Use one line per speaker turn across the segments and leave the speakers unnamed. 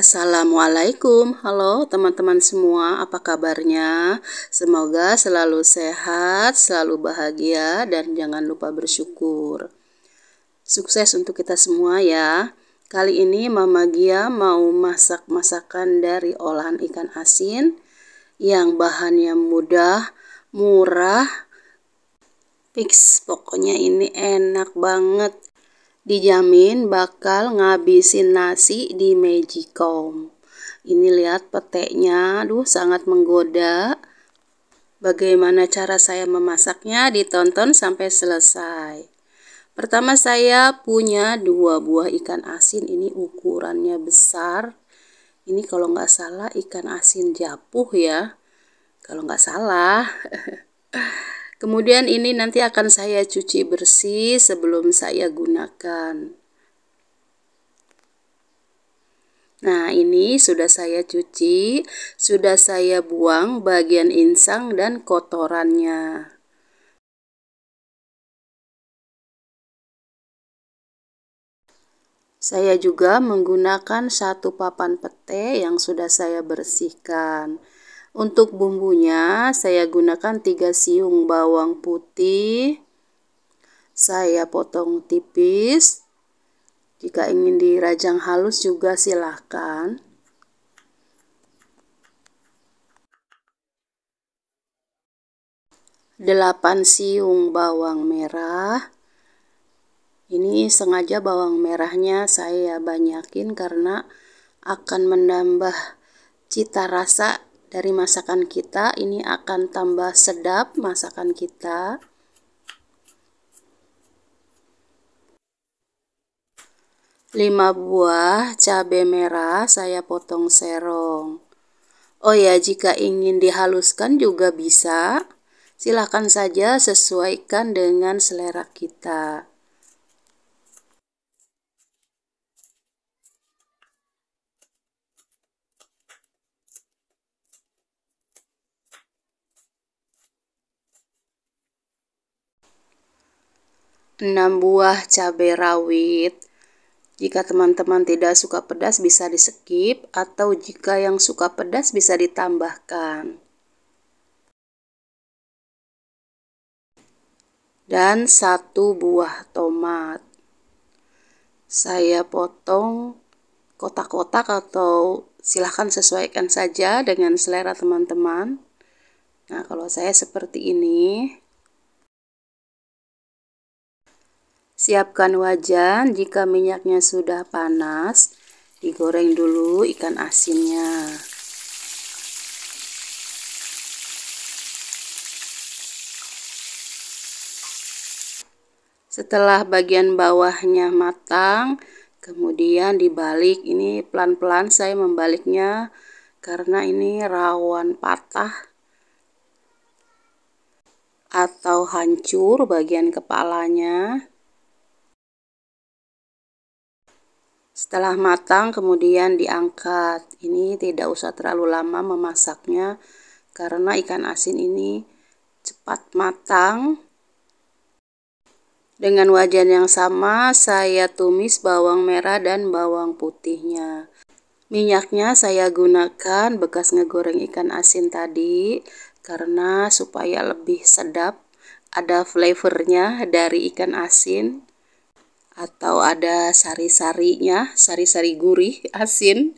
Assalamualaikum, halo teman-teman semua, apa kabarnya? Semoga selalu sehat, selalu bahagia, dan jangan lupa bersyukur. Sukses untuk kita semua ya. Kali ini Mama Gia mau masak masakan dari olahan ikan asin yang bahannya mudah, murah, fix pokoknya ini enak banget dijamin bakal ngabisin nasi di Magicom. Ini lihat peteknya, aduh sangat menggoda. Bagaimana cara saya memasaknya ditonton sampai selesai. Pertama saya punya dua buah ikan asin, ini ukurannya besar. Ini kalau nggak salah ikan asin japuh ya, kalau nggak salah. Kemudian ini nanti akan saya cuci bersih sebelum saya gunakan. Nah, ini sudah saya cuci, sudah saya buang bagian insang dan kotorannya. Saya juga menggunakan satu papan pete yang sudah saya bersihkan. Untuk bumbunya saya gunakan 3 siung bawang putih. Saya potong tipis. Jika ingin dirajang halus juga silahkan. Delapan siung bawang merah. Ini sengaja bawang merahnya saya banyakin karena akan menambah cita rasa dari masakan kita ini akan tambah sedap masakan kita lima buah cabai merah saya potong serong oh ya jika ingin dihaluskan juga bisa silahkan saja sesuaikan dengan selera kita 6 buah cabai rawit. Jika teman-teman tidak suka pedas bisa di skip atau jika yang suka pedas bisa ditambahkan. Dan satu buah tomat. Saya potong kotak-kotak atau silahkan sesuaikan saja dengan selera teman-teman. Nah, kalau saya seperti ini, Siapkan wajan jika minyaknya sudah panas, digoreng dulu ikan asinnya. Setelah bagian bawahnya matang, kemudian dibalik. Ini pelan-pelan saya membaliknya karena ini rawan patah atau hancur bagian kepalanya. Setelah matang kemudian diangkat. Ini tidak usah terlalu lama memasaknya karena ikan asin ini cepat matang. Dengan wajan yang sama saya tumis bawang merah dan bawang putihnya. Minyaknya saya gunakan bekas ngegoreng ikan asin tadi karena supaya lebih sedap ada flavornya dari ikan asin atau ada sari-sarinya, sari-sari gurih, asin.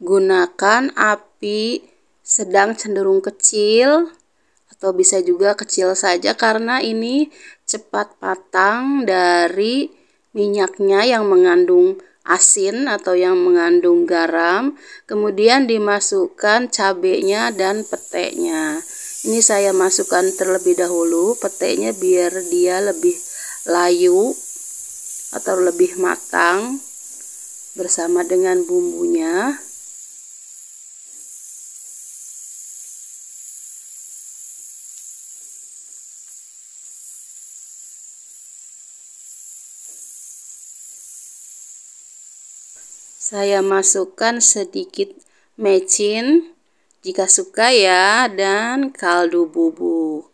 Gunakan api sedang cenderung kecil atau bisa juga kecil saja karena ini cepat patang dari minyaknya yang mengandung asin atau yang mengandung garam, kemudian dimasukkan cabenya dan peteknya ini saya masukkan terlebih dahulu petainya biar dia lebih layu atau lebih matang bersama dengan bumbunya saya masukkan sedikit mecin jika suka ya, dan kaldu bubuk.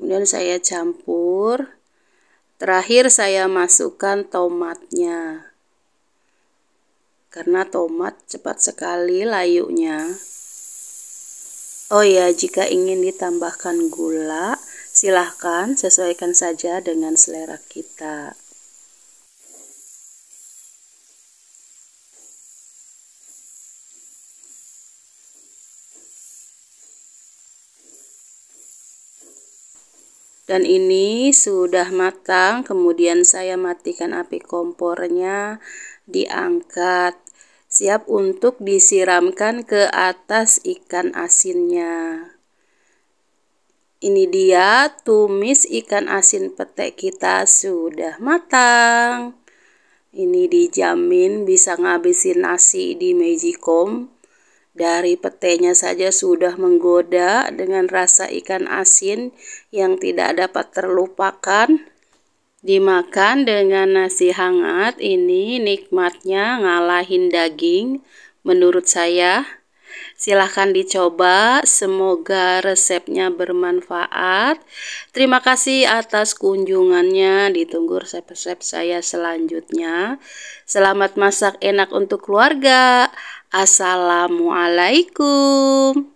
Kemudian saya campur. Terakhir saya masukkan tomatnya. Karena tomat cepat sekali layunya. Oh ya, jika ingin ditambahkan gula, silahkan sesuaikan saja dengan selera kita. dan ini sudah matang kemudian saya matikan api kompornya diangkat siap untuk disiramkan ke atas ikan asinnya ini dia tumis ikan asin petek kita sudah matang ini dijamin bisa ngabisin nasi di magicom dari petenya saja sudah menggoda dengan rasa ikan asin yang tidak dapat terlupakan. Dimakan dengan nasi hangat ini nikmatnya ngalahin daging menurut saya. Silahkan dicoba, semoga resepnya bermanfaat. Terima kasih atas kunjungannya, ditunggu resep-resep saya selanjutnya. Selamat masak enak untuk keluarga. Assalamualaikum.